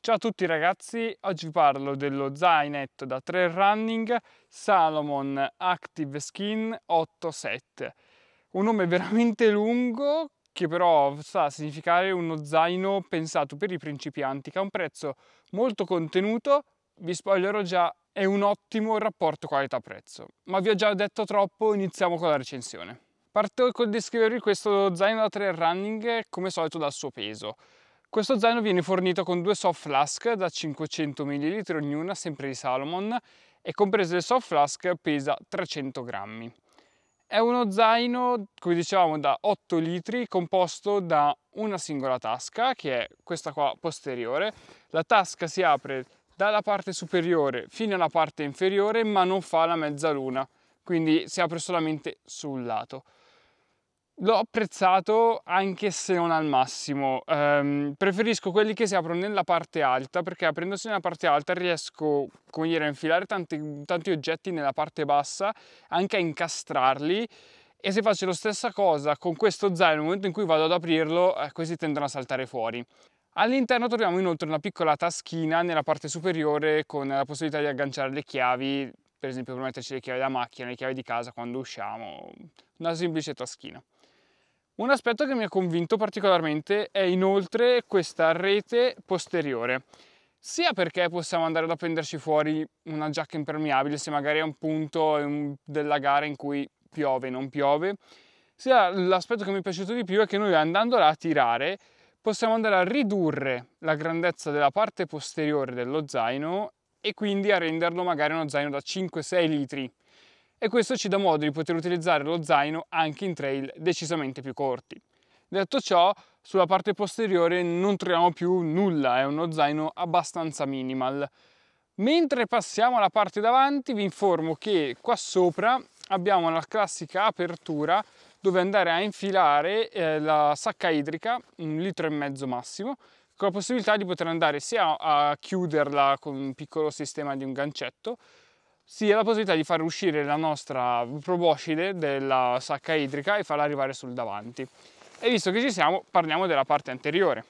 Ciao a tutti ragazzi, oggi vi parlo dello zainetto da 3 Running Salomon Active Skin 87. Un nome veramente lungo che però sta a significare uno zaino pensato per i principianti che ha un prezzo molto contenuto, vi spoilerò già, è un ottimo rapporto qualità-prezzo. Ma vi ho già detto troppo, iniziamo con la recensione. Parto col descrivervi questo zaino da 3 Running come solito dal suo peso. Questo zaino viene fornito con due soft flask da 500 ml ognuna, sempre di Salomon, e comprese il soft flask pesa 300 grammi. È uno zaino, come dicevamo, da 8 litri, composto da una singola tasca, che è questa qua posteriore. La tasca si apre dalla parte superiore fino alla parte inferiore, ma non fa la mezzaluna, quindi si apre solamente sul lato l'ho apprezzato anche se non al massimo. Um, preferisco quelli che si aprono nella parte alta perché aprendosi nella parte alta riesco come dire, a infilare tanti, tanti oggetti nella parte bassa, anche a incastrarli. E se faccio la stessa cosa con questo zaino, nel momento in cui vado ad aprirlo, eh, questi tendono a saltare fuori. All'interno troviamo inoltre una piccola taschina nella parte superiore con la possibilità di agganciare le chiavi, per esempio per metterci le chiavi da macchina, le chiavi di casa quando usciamo, una semplice taschina. Un aspetto che mi ha convinto particolarmente è inoltre questa rete posteriore, sia perché possiamo andare ad prenderci fuori una giacca impermeabile se magari è un punto della gara in cui piove, o non piove, sia l'aspetto che mi è piaciuto di più è che noi andandola a tirare possiamo andare a ridurre la grandezza della parte posteriore dello zaino e quindi a renderlo magari uno zaino da 5-6 litri e questo ci dà modo di poter utilizzare lo zaino anche in trail decisamente più corti. Detto ciò, sulla parte posteriore non troviamo più nulla, è uno zaino abbastanza minimal. Mentre passiamo alla parte davanti vi informo che qua sopra abbiamo la classica apertura dove andare a infilare eh, la sacca idrica, un litro e mezzo massimo, con la possibilità di poter andare sia a chiuderla con un piccolo sistema di un gancetto, sia la possibilità di far uscire la nostra proboscide dalla sacca idrica e farla arrivare sul davanti. E visto che ci siamo, parliamo della parte anteriore.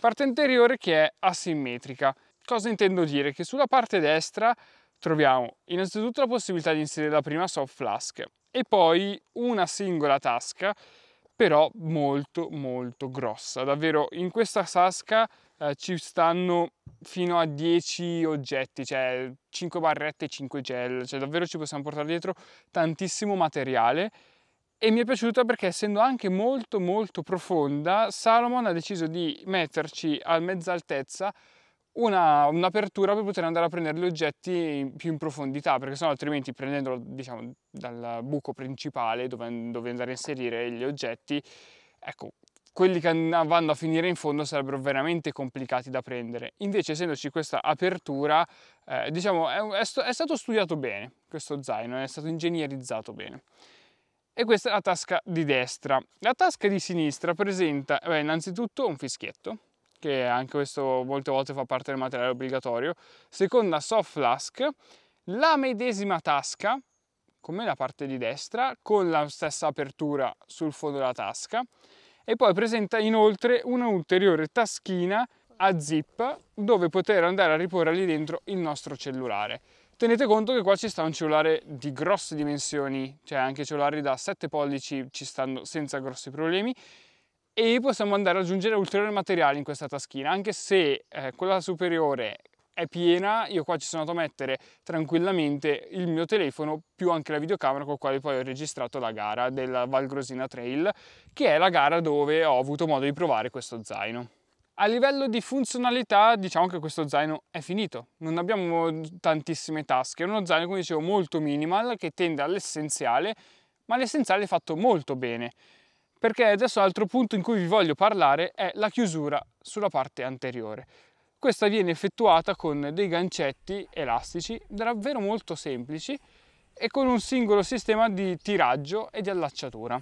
Parte anteriore che è asimmetrica. Cosa intendo dire? Che sulla parte destra troviamo innanzitutto la possibilità di inserire la prima soft flask e poi una singola tasca però molto molto grossa. Davvero in questa sasca eh, ci stanno fino a 10 oggetti, cioè 5 barrette e 5 gel, cioè davvero ci possiamo portare dietro tantissimo materiale e mi è piaciuta perché essendo anche molto molto profonda Salomon ha deciso di metterci a mezza altezza una, un'apertura per poter andare a prendere gli oggetti più in profondità, perché sennò altrimenti prendendolo diciamo, dal buco principale dove, dove andare a inserire gli oggetti, ecco, quelli che vanno a finire in fondo sarebbero veramente complicati da prendere. Invece, essendoci questa apertura, eh, diciamo, è, è, è, stato studiato bene questo zaino, è stato ingegnerizzato bene. E questa è la tasca di destra. La tasca di sinistra presenta beh, innanzitutto un fischietto, che anche questo molte volte fa parte del materiale obbligatorio, seconda soft flask, la medesima tasca come la parte di destra con la stessa apertura sul fondo della tasca e poi presenta inoltre un'ulteriore taschina a zip dove poter andare a riporre lì dentro il nostro cellulare. Tenete conto che qua ci sta un cellulare di grosse dimensioni, cioè anche cellulari da 7 pollici ci stanno senza grossi problemi e possiamo andare ad aggiungere ulteriori materiali in questa taschina anche se eh, quella superiore è piena io qua ci sono andato a mettere tranquillamente il mio telefono più anche la videocamera con la quale poi ho registrato la gara della Valgrosina Trail che è la gara dove ho avuto modo di provare questo zaino a livello di funzionalità diciamo che questo zaino è finito, non abbiamo tantissime tasche, è uno zaino come dicevo molto minimal che tende all'essenziale, ma l'essenziale è fatto molto bene perché adesso altro punto in cui vi voglio parlare è la chiusura sulla parte anteriore. Questa viene effettuata con dei gancetti elastici davvero molto semplici e con un singolo sistema di tiraggio e di allacciatura.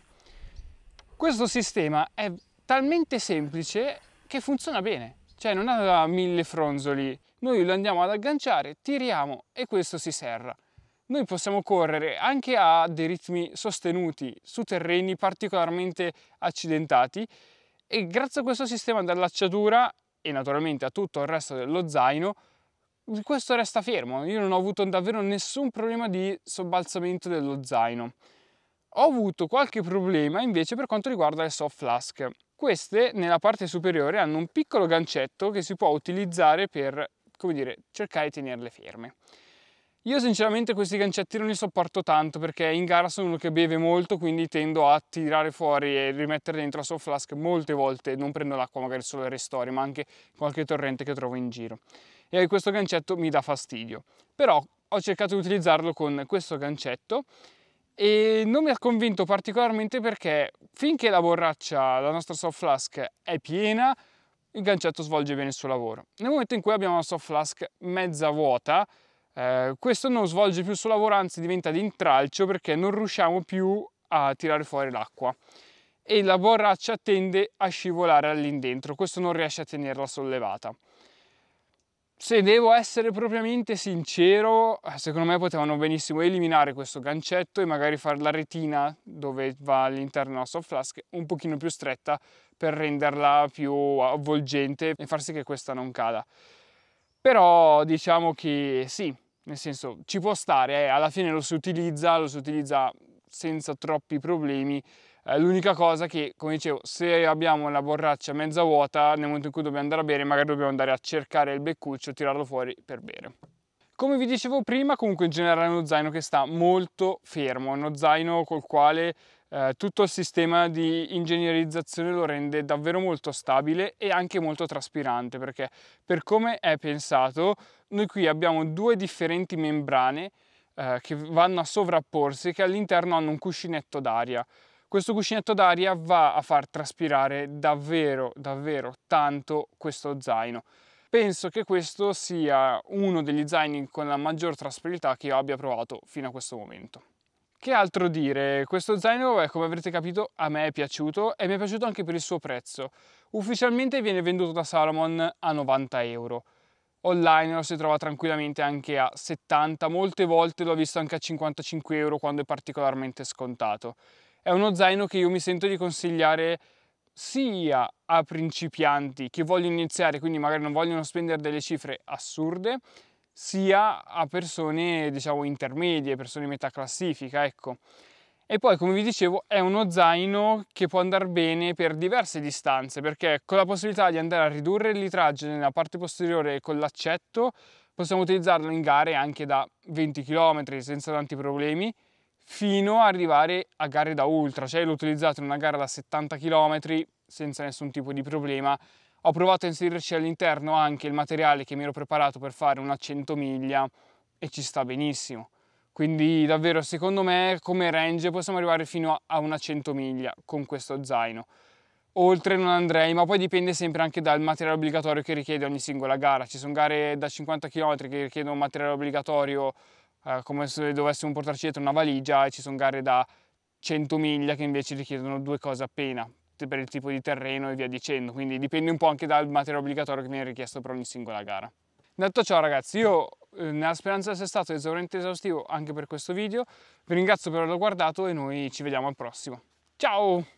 Questo sistema è talmente semplice che funziona bene, cioè non ha mille fronzoli. Noi lo andiamo ad agganciare, tiriamo e questo si serra noi possiamo correre anche a dei ritmi sostenuti su terreni particolarmente accidentati e grazie a questo sistema dell'acciatura e naturalmente a tutto il resto dello zaino questo resta fermo, io non ho avuto davvero nessun problema di sobbalzamento dello zaino. Ho avuto qualche problema invece per quanto riguarda le soft flask. Queste nella parte superiore hanno un piccolo gancetto che si può utilizzare per, come dire, cercare di tenerle ferme. Io sinceramente questi gancetti non li sopporto tanto perché in gara sono uno che beve molto quindi tendo a tirare fuori e rimettere dentro la soft flask molte volte, non prendo l'acqua magari solo ai ristori ma anche qualche torrente che trovo in giro e questo gancetto mi dà fastidio. Però ho cercato di utilizzarlo con questo gancetto e non mi ha convinto particolarmente perché finché la borraccia, la nostra soft flask è piena, il gancetto svolge bene il suo lavoro. Nel momento in cui abbiamo la soft flask mezza vuota, eh, questo non svolge più il suo lavoro, anzi diventa di intralcio perché non riusciamo più a tirare fuori l'acqua e la borraccia tende a scivolare all'indentro, questo non riesce a tenerla sollevata. Se devo essere propriamente sincero, eh, secondo me potevano benissimo eliminare questo gancetto e magari fare la retina dove va all'interno della soft flask un pochino più stretta per renderla più avvolgente e far sì che questa non cada. Però diciamo che sì, nel senso, ci può stare, eh, alla fine lo si utilizza, lo si utilizza senza troppi problemi. Eh, l'unica cosa che, come dicevo, se abbiamo la borraccia mezza vuota, nel momento in cui dobbiamo andare a bere, magari dobbiamo andare a cercare il beccuccio, tirarlo fuori per bere. Come vi dicevo prima, comunque in generale è uno zaino che sta molto fermo, uno zaino col quale eh, tutto il sistema di ingegnerizzazione lo rende davvero molto stabile e anche molto traspirante, perché per come è pensato noi qui abbiamo due differenti membrane eh, che vanno a sovrapporsi che all'interno hanno un cuscinetto d'aria. Questo cuscinetto d'aria va a far traspirare davvero, davvero tanto questo zaino. Penso che questo sia uno degli zaini con la maggior traspirabilità che io abbia provato fino a questo momento. Che altro dire? Questo zaino, eh, come avrete capito, a me è piaciuto e mi è piaciuto anche per il suo prezzo. Ufficialmente viene venduto da Salomon a 90 euro online lo si trova tranquillamente anche a 70, molte volte l'ho visto anche a 55 euro quando è particolarmente scontato. È uno zaino che io mi sento di consigliare sia a principianti che vogliono iniziare, quindi magari non vogliono spendere delle cifre assurde, sia a persone diciamo intermedie, persone metà classifica, ecco. E poi, come vi dicevo, è uno zaino che può andare bene per diverse distanze, perché con la possibilità di andare a ridurre il litraggio nella parte posteriore con l'accetto, possiamo utilizzarlo in gare anche da 20 km senza tanti problemi, fino ad arrivare a gare da ultra, cioè l'ho utilizzato in una gara da 70 km senza nessun tipo di problema. Ho provato a inserirci all'interno anche il materiale che mi ero preparato per fare una 100 miglia e ci sta benissimo. Quindi davvero secondo me come range possiamo arrivare fino a una 100 miglia con questo zaino. Oltre non andrei, ma poi dipende sempre anche dal materiale obbligatorio che richiede ogni singola gara. Ci sono gare da 50 km che richiedono un materiale obbligatorio eh, come se dovessimo portarci dietro una valigia e ci sono gare da 100 miglia che invece richiedono due cose appena per il tipo di terreno e via dicendo, quindi dipende un po' anche dal materiale obbligatorio che viene richiesto per ogni singola gara. Detto ciò ragazzi, io eh, nella speranza di essere stato esauriente e esaustivo anche per questo video, vi ringrazio per averlo guardato e noi ci vediamo al prossimo. Ciao!